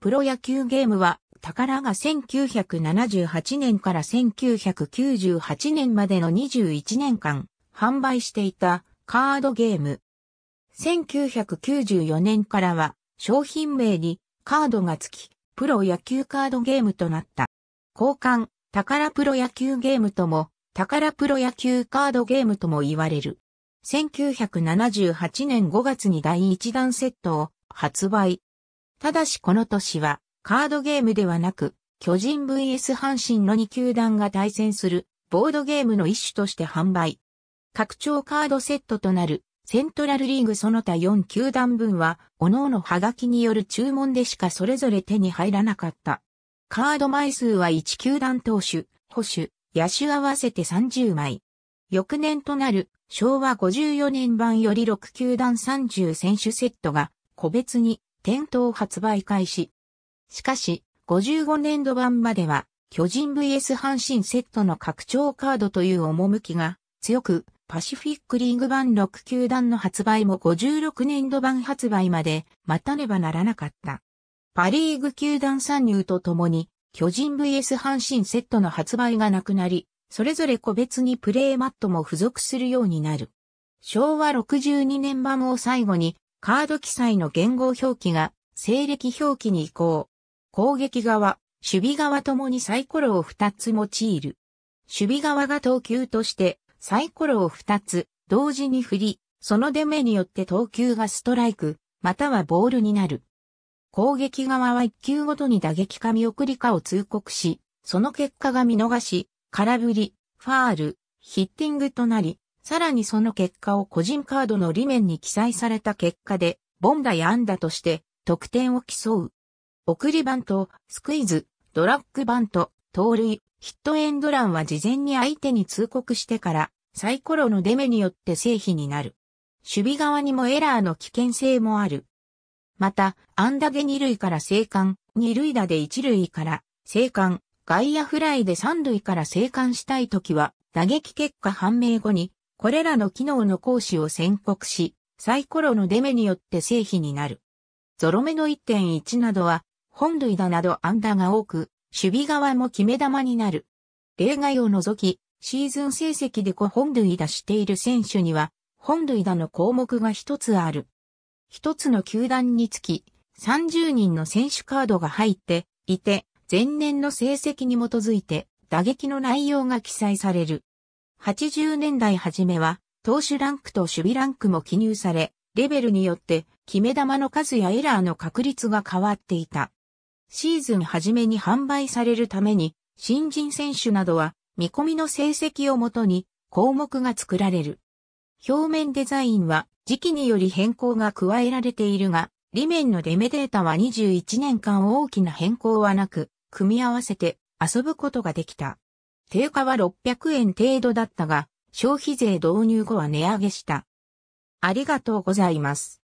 プロ野球ゲームは、宝が1978年から1998年までの21年間、販売していたカードゲーム。1994年からは、商品名にカードが付き、プロ野球カードゲームとなった。交換、宝プロ野球ゲームとも、宝プロ野球カードゲームとも言われる。1978年5月に第1弾セットを発売。ただしこの年は、カードゲームではなく、巨人 vs 阪神の2球団が対戦する、ボードゲームの一種として販売。拡張カードセットとなる、セントラルリーグその他4球団分は、各々ハガキによる注文でしかそれぞれ手に入らなかった。カード枚数は1球団投手、保守、野手合わせて30枚。翌年となる昭和54年版より6球団30選手セットが個別に店頭発売開始。しかし、55年度版までは、巨人 VS 阪神セットの拡張カードという趣が強く、パシフィックリーグ版6球団の発売も56年度版発売まで待たねばならなかった。パリーグ球団参入とともに、巨人 VS 阪神セットの発売がなくなり、それぞれ個別にプレイマットも付属するようになる。昭和62年版を最後にカード記載の言語表記が西暦表記に移行。攻撃側、守備側ともにサイコロを2つ用いる。守備側が投球としてサイコロを2つ同時に振り、その出目によって投球がストライク、またはボールになる。攻撃側は1球ごとに打撃か見送りかを通告し、その結果が見逃し、空振り、ファール、ヒッティングとなり、さらにその結果を個人カードの裏面に記載された結果で、ボンダやアンダとして得点を競う。送りバント、スクイズ、ドラッグバント、盗塁、ヒットエンドランは事前に相手に通告してからサイコロの出目によって成否になる。守備側にもエラーの危険性もある。また、アンダゲ二塁から生還、2塁打で一塁から生還、外野フライで3塁から生還したいときは、打撃結果判明後にこれらの機能の行使を宣告し、サイコロの出目によって成否になる。ゾロ目の1.1などは、本類だなど安打が多く、守備側も決め球になる。例外を除き、シーズン成績で5本類打している選手には、本類打の項目が一つある。一つの球団につき、30人の選手カードが入っていて、前年の成績に基づいて打撃の内容が記載される。80年代初めは、投手ランクと守備ランクも記入され、レベルによって決め球の数やエラーの確率が変わっていた。シーズン初めに販売されるために、新人選手などは見込みの成績をもとに項目が作られる。表面デザインは時期により変更が加えられているが、裏面のデメデータは21年間大きな変更はなく、組み合わせて遊ぶことができた。定価は600円程度だったが、消費税導入後は値上げした。ありがとうございます。